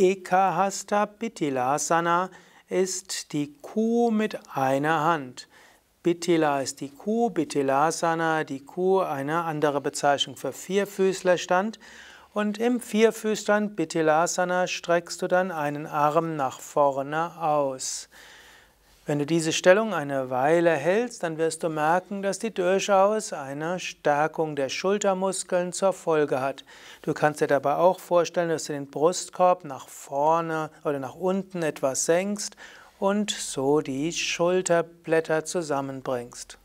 Ekahasta Bittilasana ist die Kuh mit einer Hand. Bittila ist die Kuh, Bittilasana, die Kuh, eine andere Bezeichnung für Vierfüßlerstand. Und im Vierfüßlerstand, Bittilasana, streckst du dann einen Arm nach vorne aus. Wenn du diese Stellung eine Weile hältst, dann wirst du merken, dass die durchaus eine Stärkung der Schultermuskeln zur Folge hat. Du kannst dir dabei auch vorstellen, dass du den Brustkorb nach vorne oder nach unten etwas senkst und so die Schulterblätter zusammenbringst.